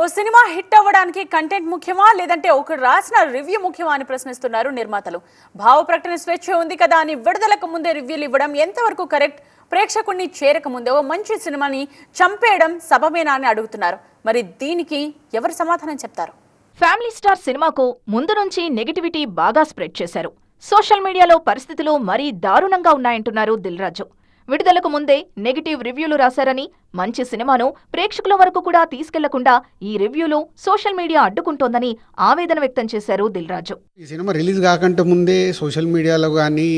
ఓ cinema hit అవ్వడానికి content ముఖ్యమా లేదంటే ఒకరు రాసిన రివ్యూ ముఖ్యమా అని ప్రశ్నిస్తున్నారు నిర్మాతలు భావ ప్రకటన స్వేచ్ఛ ఉంది కదా అని విడుదలకు ముందే రివ్యూలు ఇవ్వడం ఎంతవరకు కరెక్ట్ ప్రేక్షకుడిని చేరక ముందే ఓ మంచి సినిమాని చంపేయడం సబమేనా అని అడుగుతున్నారు మరి దీనికి ఎవరు సమాధానం చెప్తారు ఫ్యామిలీ స్టార్ సినిమాకు ముందు నుంచి నెగిటివిటీ బాగా స్ప్రెడ్ చేశారు సోషల్ మీడియాలో పరిస్థితులు మరీ దారుణంగా ఉన్నాయంటున్నారు దిల్రాజు విడుదలకు ముందే నెగిటివ్ రివ్యూలు రాశారని మంచి సినిమాను ప్రేక్షకుల వరకు కూడా తీసుకెళ్లకుండా ఈ రివ్యూలు సోషల్ మీడియా అడ్డుకుంటోందని ఆవేదన వ్యక్తం చేశారు దిల్ రాజు ఈ సినిమా రిలీజ్ కాకుండా ముందే సోషల్ మీడియాలో కానీ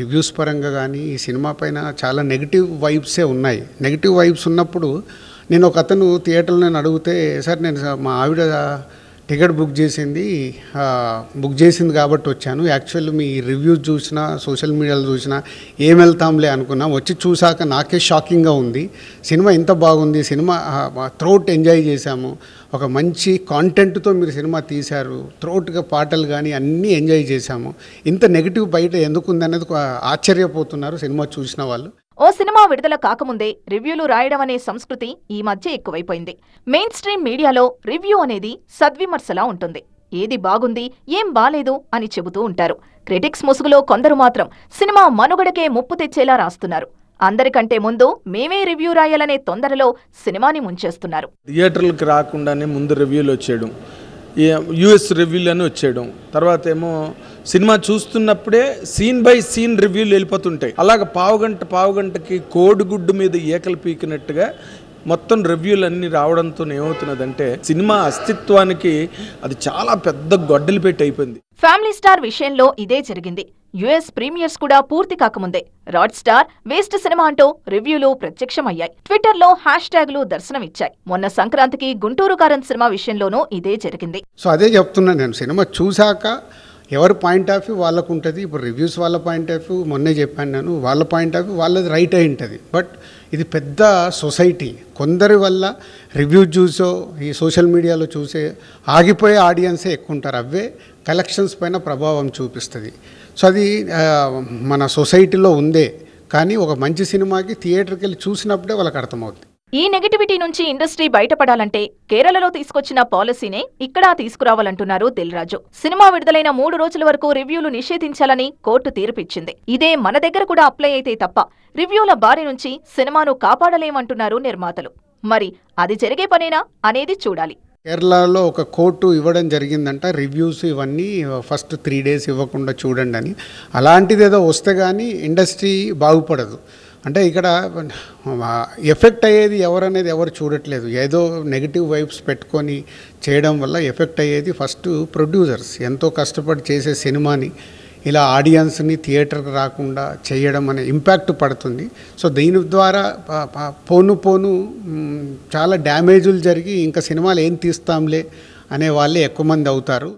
రివ్యూస్ పరంగా కానీ ఈ సినిమా పైన చాలా నెగిటివ్ వైబ్సే ఉన్నాయి నెగిటివ్ వైబ్స్ ఉన్నప్పుడు నేను ఒక అతను థియేటర్లో నేను అడిగితే సార్ నేను మా ఆవిడ టికెట్ బుక్ చేసింది బుక్ చేసింది కాబట్టి వచ్చాను యాక్చువల్ మీ రివ్యూస్ చూసిన సోషల్ మీడియాలో చూసిన ఏం వెళ్తాంలే అనుకున్నా వచ్చి చూసాక నాకే షాకింగ్గా ఉంది సినిమా ఇంత బాగుంది సినిమా త్రోట్ ఎంజాయ్ చేశాము ఒక మంచి కాంటెంట్తో మీరు సినిమా తీశారు త్రోట్గా పాటలు కానీ అన్నీ ఎంజాయ్ చేశాము ఇంత నెగిటివ్ బయట ఎందుకు ఉంది అనేది ఆశ్చర్యపోతున్నారు సినిమా చూసిన వాళ్ళు ఓ సినిమా విడుదల కాకముందే రివ్యూలు రాయడం అనే సంస్కృతి ఈ మధ్య ఎక్కువైపోయింది మెయిన్ స్ట్రీమ్ మీడియాలో రివ్యూ అనేది సద్విమర్శలా ఉంటుంది ఏది బాగుంది ఏం బాలేదు అని చెబుతూ ఉంటారు క్రిటిక్స్ ముసుగులో కొందరు మాత్రం సినిమా మనుగడకే ముప్పు తెచ్చేలా రాస్తున్నారు అందరికంటే ముందు మేమే రివ్యూ రాయాలనే తొందరలో సినిమాని ముంచేస్తున్నారు థియేటర్లకు రాకుండానే ముందు రివ్యూలు వచ్చేయడం యుఎస్ రివ్యూలు అని వచ్చేయడం తర్వాత ఏమో సినిమా చూస్తున్నప్పుడే సీన్ బై సీన్ రివ్యూలు వెళ్ళిపోతుంటాయి అలాగ పావుగంట పావుగంటకి కోడిగుడ్డు మీద ఏకలు పీకినట్టుగా మొత్తం రివ్యూలు అన్నీ రావడంతో ఏమవుతున్నదంటే సినిమా అస్తిత్వానికి అది చాలా పెద్ద గొడ్డలు పెట్టి అయిపోయింది ఫ్యామిలీ స్టార్ విషయంలో ఇదే జరిగింది యుఎస్ ప్రీమియర్స్ కూడా పూర్తి కాకముందే రాడ్ స్టార్ వేస్ట్ సినిమా అంటూ రివ్యూలు ప్రత్యక్షమయ్యాయి ట్విట్టర్లో హ్యాష్ ట్యాగ్లు దర్శనమిచ్చాయి మొన్న సంక్రాంతికి గుంటూరు కారం సినిమా విషయంలోనూ ఇదే జరిగింది సో అదే చెప్తున్నా నేను సినిమా చూశాక ఎవరి పాయింట్ ఆఫ్ వ్యూ వాళ్ళకు ఉంటుంది ఇప్పుడు రివ్యూస్ వాళ్ళ పాయింట్ ఆఫ్ వ్యూ మొన్నే చెప్పాను నేను వాళ్ళ పాయింట్ ఆఫ్ వ్యూ వాళ్ళది రైట్ అయి ఉంటుంది బట్ ఇది పెద్ద సొసైటీ కొందరి వల్ల రివ్యూ చూసో ఈ సోషల్ మీడియాలో చూసే ఆగిపోయే ఆడియన్సే ఎక్కువ ఉంటారు అవే కలెక్షన్స్ పైన ప్రభావం చూపిస్తుంది సో అది మన సొసైటీలో ఉందే కానీ ఒక మంచి సినిమాకి థియేటర్కి వెళ్ళి చూసినప్పుడే వాళ్ళకి అర్థమవుతుంది ఈ నెగటివిటీ నుంచి ఇండస్ట్రీ బయటపడాలంటే కేరళలో తీసుకొచ్చిన పాలసీనే ఇక్కడ తీసుకురావాలంటున్నారు దిల్రాజు సినిమా విడుదలైన మూడు రోజుల వరకు రివ్యూలు నిషేధించాలని కోర్టు తీర్పిచ్చింది ఇదే మన దగ్గర కూడా అప్లై అయితే తప్ప రివ్యూల బారి నుంచి సినిమాను కాపాడలేమంటున్నారు నిర్మాతలు మరి అది జరిగే పనేనా అనేది చూడాలి కేరళలో ఒక కోర్టు ఇవ్వడం జరిగిందంట రివ్యూస్ ఇవన్నీ ఫస్ట్ త్రీ డేస్ ఇవ్వకుండా చూడండి అని అలాంటిది ఏదో వస్తే కానీ ఇండస్ట్రీ బాగుపడదు అంటే ఇక్కడ ఎఫెక్ట్ అయ్యేది ఎవరనేది ఎవరు చూడట్లేదు ఏదో నెగిటివ్ వైబ్స్ పెట్టుకొని చేయడం వల్ల ఎఫెక్ట్ అయ్యేది ఫస్ట్ ప్రొడ్యూసర్స్ ఎంతో కష్టపడి చేసే సినిమాని ఇలా ఆడియన్స్ని థియేటర్కి రాకుండా చేయడం అనే ఇంపాక్ట్ పడుతుంది సో దీని ద్వారా పోను పోను చాలా డ్యామేజులు జరిగి ఇంకా సినిమాలు ఏం తీస్తాంలే అనే వాళ్ళే ఎక్కువ మంది అవుతారు